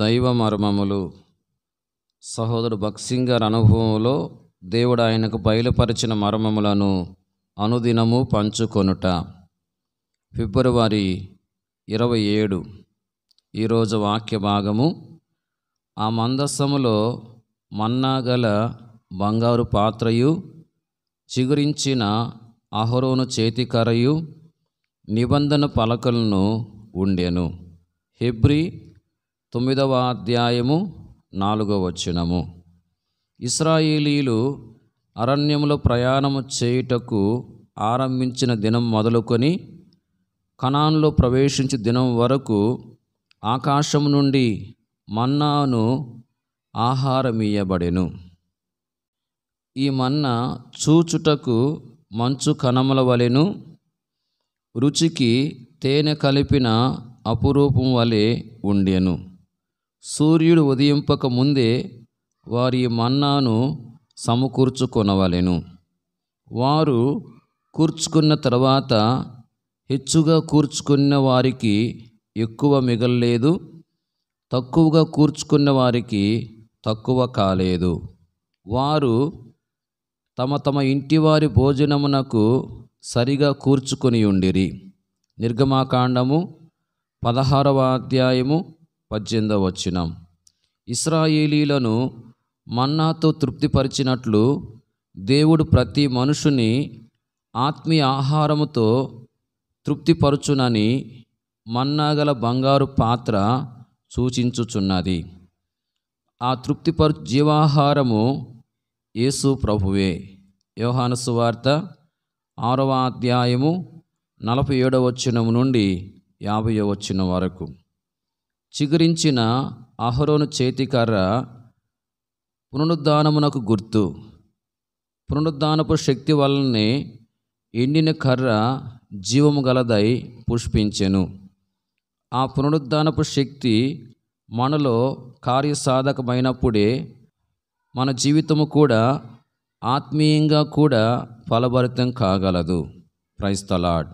దైవ మర్మములు సహోదరు బక్సింగ్ గారి అనుభవంలో దేవుడు ఆయనకు బయలుపరిచిన మర్మములను అనుదినము పంచుకొనుట ఫిబ్రవరి ఇరవై ఏడు ఈరోజు వాక్య భాగము ఆ మందస్సములో మన్నాగల బంగారు పాత్రయు చిగురించిన అహరోను చేతికరయు నిబంధన పలకలను ఉండెను హెబ్రి తొమ్మిదవ అధ్యాయము నాలుగవ వచనము ఇస్రాయేలీలు అరణ్యములో ప్రయాణము చేయుటకు ఆరంభించిన దినం మొదలుకొని కణాన్లో ప్రవేశించిన దినం వరకు ఆకాశం నుండి మన్నాను ఆహారమీయబడెను ఈ మన్న చూచుటకు మంచు కణముల వలెను రుచికి తేనె కలిపిన అపురూపం వలె ఉండెను సూర్యుడు ఉదయింపక ముందే వారి మన్నాను సమకూర్చుకొనవలెను వారు కూర్చుకున్న తర్వాత హెచ్చుగా కూర్చుకున్న వారికి ఎక్కువ మిగలలేదు తక్కువగా కూర్చుకున్న వారికి తక్కువ కాలేదు వారు తమ తమ ఇంటివారి భోజనమునకు సరిగా కూర్చుకొని ఉండిరి నిర్గమాకాండము పదహారవ అధ్యాయము పద్దెనిమిదవ వచనం ఇస్రాయేలీలను మన్నాతో తృప్తిపరిచినట్లు దేవుడు ప్రతి మనుషుని ఆత్మీయ ఆహారముతో తృప్తిపరుచునని మన్నాగల బంగారు పాత్ర సూచించుచున్నది ఆ తృప్తిపరు జీవాహారము యేసు ప్రభువే యోహాను వార్త ఆరవ అధ్యాయము నలభై ఏడవ వచ్చినము నుండి యాభై వచ్చిన వరకు చిగురించిన అహరోను చేతికర్ర పునరుద్ధానమునకు గుర్తు పునరుద్ధానపు శక్తి వలనే ఎండిన కర్ర జీవము గలదై పుష్పించెను ఆ పునరుద్ధానపు శక్తి మనలో కార్యసాధకమైనప్పుడే మన జీవితము కూడా ఆత్మీయంగా కూడా ఫలభరితం కాగలదు క్రైస్తలాడ్